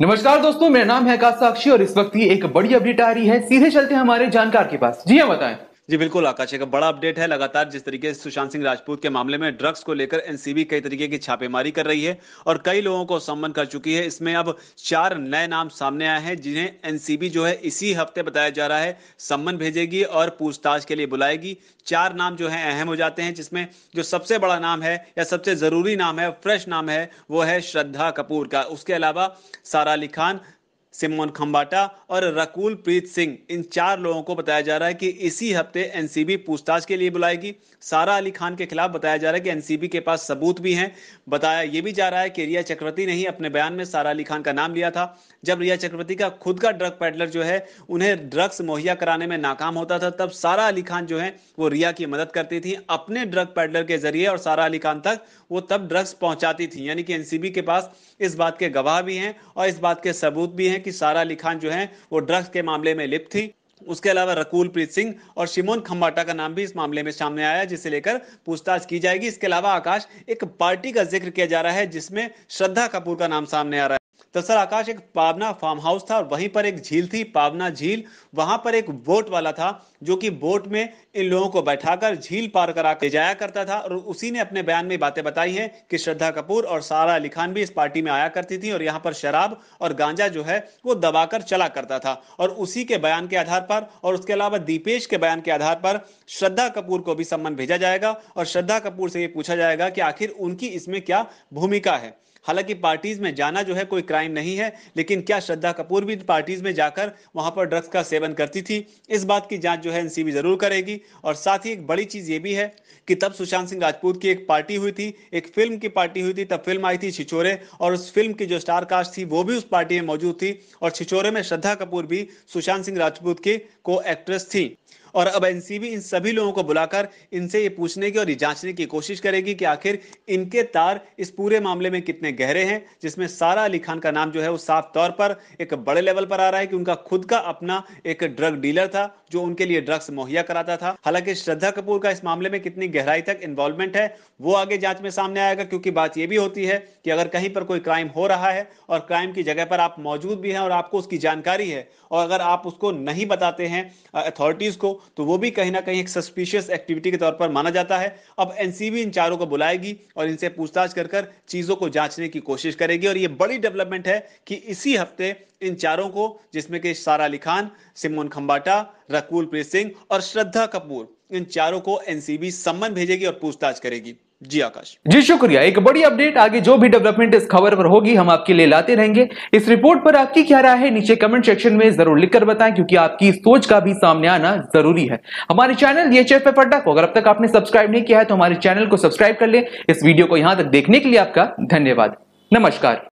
नमस्कार दोस्तों मेरा नाम है काश साक्षी और इस वक्त की एक बड़ी अपडेट आ रही है सीधे चलते हमारे जानकार के पास जी हाँ बताएं जी बिल्कुल आकाश एक बड़ा अपडेट है लगातार जिस तरीके से सुशांत सिंह राजपूत के मामले में ड्रग्स को लेकर एनसीबी कई तरीके की छापेमारी कर रही है और कई लोगों को सम्मन कर चुकी है इसमें अब चार नए नाम सामने आए हैं जिन्हें एनसीबी जो है इसी हफ्ते बताया जा रहा है सम्मन भेजेगी और पूछताछ के लिए बुलाएगी चार नाम जो है अहम हो जाते हैं जिसमें जो सबसे बड़ा नाम है या सबसे जरूरी नाम है फ्रेश नाम है वो है श्रद्धा कपूर का उसके अलावा सारा अली खान सिमोन खम्बाटा और रकुल प्रीत सिंह इन चार लोगों को बताया जा रहा है कि इसी हफ्ते एनसीबी पूछताछ के लिए बुलाएगी सारा अली खान के खिलाफ बताया जा रहा है कि एनसीबी के पास सबूत भी हैं बताया ये भी जा रहा है कि रिया चक्रवर्ती ने ही अपने बयान में सारा अली खान का नाम लिया था जब रिया चक्रवर्ती का खुद का ड्रग पैडलर जो है उन्हें ड्रग्स मुहैया कराने में नाकाम होता था तब सारा अली खान जो है वो रिया की मदद करती थी अपने ड्रग पैडलर के जरिए और सारा अली खान तक वो तब ड्रग्स पहुंचाती थी यानी कि एनसीबी के पास इस बात के गवाह भी हैं और इस बात के सबूत भी हैं कि सारा अली खान जो है वो ड्रग्स के मामले में लिप्त थी उसके अलावा रकुल प्रीत सिंह और शिमोन खम्बाटा का नाम भी इस मामले में सामने आया जिसे लेकर पूछताछ की जाएगी इसके अलावा आकाश एक पार्टी का जिक्र किया जा रहा है जिसमें श्रद्धा कपूर का नाम सामने आ रहा है दरअसल तो आकाश एक पावना फार्म हाउस था और वहीं पर एक झील थी पावना झील वहां पर एक बोट वाला था जो कि बोट में इन लोगों को बैठाकर झील पार करा ले जाया करता था और उसी ने अपने बयान में बातें बताई हैं कि श्रद्धा कपूर और सारा अली खान भी इस पार्टी में आया करती थी और यहाँ पर शराब और गांजा जो है वो दबाकर चला करता था और उसी के बयान के आधार पर और उसके अलावा दीपेश के बयान के आधार पर श्रद्धा कपूर को भी सम्मान भेजा जाएगा और श्रद्धा कपूर से ये पूछा जाएगा कि आखिर उनकी इसमें क्या भूमिका है हालांकि पार्टीज में जाना जो है कोई क्राइम नहीं है लेकिन क्या श्रद्धा कपूर भी पार्टीज में जाकर वहां पर ड्रग्स का सेवन करती थी इस बात की जांच जो है एनसीबी जरूर करेगी और साथ ही एक बड़ी चीज ये भी है कि तब सुशांत सिंह राजपूत की एक पार्टी हुई थी एक फिल्म की पार्टी हुई थी तब फिल्म आई थी छिछोरे और उस फिल्म की जो स्टार कास्ट थी वो भी उस पार्टी में मौजूद थी और छिछोरे में श्रद्धा कपूर भी सुशांत सिंह राजपूत की को एक्ट्रेस थी और अब एनसीबी इन सभी लोगों को बुलाकर इनसे ये पूछने की और ये जांचने की कोशिश करेगी कि आखिर इनके तार इस पूरे मामले में कितने गहरे हैं जिसमें सारा अली खान का नाम जो है वो साफ तौर पर एक बड़े लेवल पर आ रहा है कि उनका खुद का अपना एक ड्रग डीलर था जो उनके लिए ड्रग्स मुहैया कराता था हालांकि श्रद्धा कपूर का इस मामले में कितनी गहराई तक इन्वॉल्वमेंट है वो आगे जांच में सामने आएगा क्योंकि बात यह भी होती है कि अगर कहीं पर कोई क्राइम हो रहा है और क्राइम की जगह पर आप मौजूद भी हैं और आपको उसकी जानकारी है और अगर आप उसको नहीं बताते हैं अथॉरिटीज को तो वो भी कहीं ना कहीं एक सस्पिशियस एक्टिविटी के तौर पर माना जाता है अब एनसीबी इन चारों को बुलाएगी और इनसे पूछताछ कर कर चीजों को जांचने की कोशिश करेगी और ये बड़ी डेवलपमेंट है कि इसी हफ्ते इन चारों को जिसमें कि सारा अली खान सिमोन खम्बाटा रकूल प्रीत सिंह और श्रद्धा कपूर इन चारों को एनसीबी सम्मन भेजेगी और पूछताछ करेगी जी आकाश जी शुक्रिया एक बड़ी अपडेट आगे जो भी डेवलपमेंट इस खबर पर होगी हम आपके लिए लाते रहेंगे इस रिपोर्ट पर आपकी क्या राय है नीचे कमेंट सेक्शन में जरूर लिखकर बताएं क्योंकि आपकी सोच का भी सामने आना जरूरी है हमारे चैनल ये चेफ पड्डा को अगर अब तक आपने सब्सक्राइब नहीं किया है तो हमारे चैनल को सब्सक्राइब कर ले इस वीडियो को यहां तक देखने के लिए आपका धन्यवाद नमस्कार